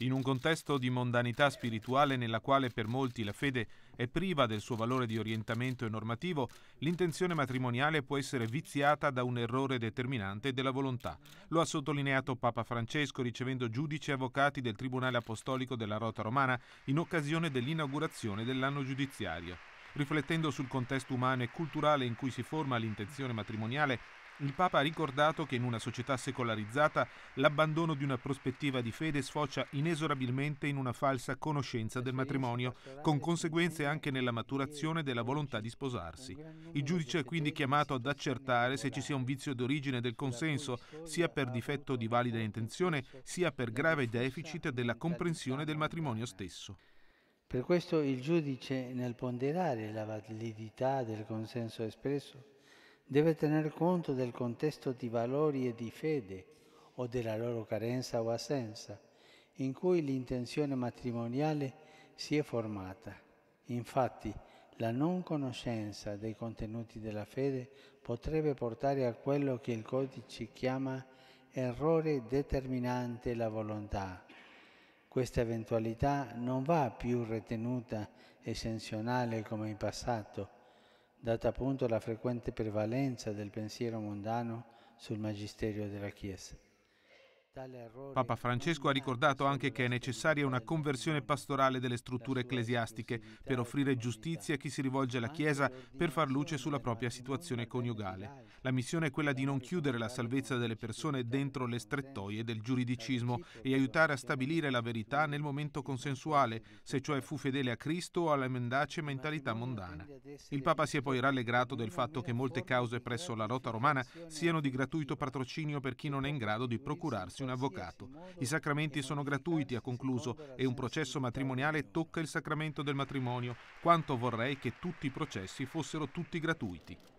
In un contesto di mondanità spirituale nella quale per molti la fede è priva del suo valore di orientamento e normativo, l'intenzione matrimoniale può essere viziata da un errore determinante della volontà. Lo ha sottolineato Papa Francesco ricevendo giudici e avvocati del Tribunale Apostolico della Rota Romana in occasione dell'inaugurazione dell'anno giudiziario. Riflettendo sul contesto umano e culturale in cui si forma l'intenzione matrimoniale, il Papa ha ricordato che in una società secolarizzata l'abbandono di una prospettiva di fede sfocia inesorabilmente in una falsa conoscenza del matrimonio, con conseguenze anche nella maturazione della volontà di sposarsi. Il giudice è quindi chiamato ad accertare se ci sia un vizio d'origine del consenso, sia per difetto di valida intenzione, sia per grave deficit della comprensione del matrimonio stesso. Per questo il giudice nel ponderare la validità del consenso espresso deve tener conto del contesto di valori e di fede o della loro carenza o assenza in cui l'intenzione matrimoniale si è formata. Infatti, la non conoscenza dei contenuti della fede potrebbe portare a quello che il codice chiama errore determinante la volontà. Questa eventualità non va più ritenuta essenziale come in passato, data appunto la frequente prevalenza del pensiero mondano sul magisterio della Chiesa. Papa Francesco ha ricordato anche che è necessaria una conversione pastorale delle strutture ecclesiastiche per offrire giustizia a chi si rivolge alla Chiesa per far luce sulla propria situazione coniugale. La missione è quella di non chiudere la salvezza delle persone dentro le strettoie del giuridicismo e aiutare a stabilire la verità nel momento consensuale, se cioè fu fedele a Cristo o alla mendace mentalità mondana. Il Papa si è poi rallegrato del fatto che molte cause presso la rota romana siano di gratuito patrocinio per chi non è in grado di procurarsi un un avvocato. I sacramenti sono gratuiti, ha concluso, e un processo matrimoniale tocca il sacramento del matrimonio, quanto vorrei che tutti i processi fossero tutti gratuiti.